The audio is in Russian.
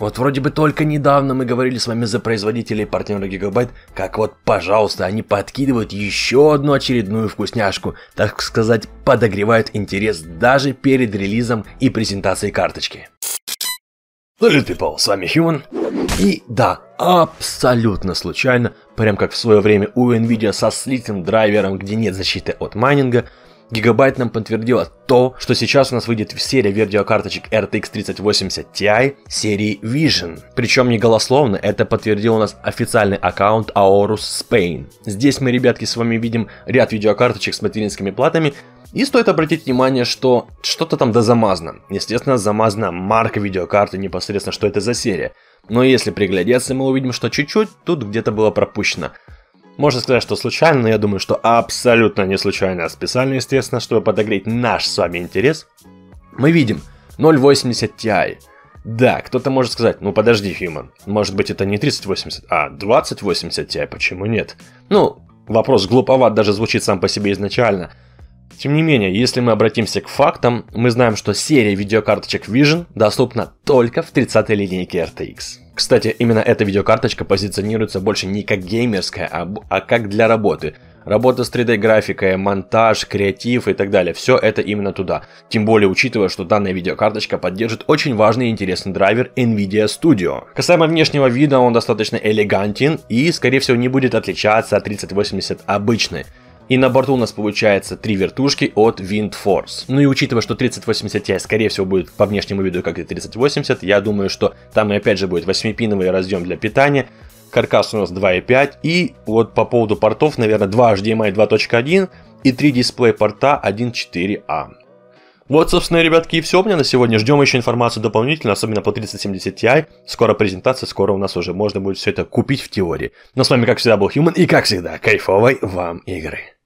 Вот вроде бы только недавно мы говорили с вами за производителей партнера Гигабайт, как вот, пожалуйста, они подкидывают еще одну очередную вкусняшку, так сказать, подогревают интерес даже перед релизом и презентацией карточки. Салют, ну, people, с вами Human. И да, абсолютно случайно, прям как в свое время у Nvidia со слитым драйвером, где нет защиты от майнинга, Гигабайт нам подтвердил то, что сейчас у нас выйдет в серия видеокарточек RTX 3080 Ti серии Vision. Причем не голословно, это подтвердил у нас официальный аккаунт Aorus Spain. Здесь мы, ребятки, с вами видим ряд видеокарточек с материнскими платами, и стоит обратить внимание, что что-то там дозамазано. Естественно, замазана марка видеокарты непосредственно, что это за серия. Но если приглядеться, мы увидим, что чуть-чуть тут где-то было пропущено. Можно сказать, что случайно, но я думаю, что абсолютно не случайно, а специально, естественно, чтобы подогреть наш с вами интерес, мы видим 0.80 Ti. Да, кто-то может сказать, ну подожди, Фиман, может быть это не 3080, а 2080 Ti, почему нет? Ну, вопрос глуповат даже звучит сам по себе изначально. Тем не менее, если мы обратимся к фактам, мы знаем, что серия видеокарточек Vision доступна только в 30-й линейке RTX. Кстати, именно эта видеокарточка позиционируется больше не как геймерская, а, а как для работы. Работа с 3D-графикой, монтаж, креатив и так далее, все это именно туда. Тем более учитывая, что данная видеокарточка поддержит очень важный и интересный драйвер NVIDIA Studio. Касаемо внешнего вида, он достаточно элегантен и, скорее всего, не будет отличаться от 3080 обычной. И на борту у нас получается три вертушки от Windforce. Ну и учитывая, что 3080 Ti скорее всего будет по внешнему виду как и 3080, я думаю, что там и опять же будет 8-пиновый разъем для питания, каркас у нас 2.5, и вот по поводу портов, наверное, 2 HDMI 2.1 и 3 дисплей порта 14 a а. Вот, собственно, ребятки, и все у меня на сегодня. Ждем еще информацию дополнительно, особенно по 3070 Ti. Скоро презентация, скоро у нас уже можно будет все это купить в теории. Но с вами, как всегда, был Human, и, как всегда, кайфовой вам игры.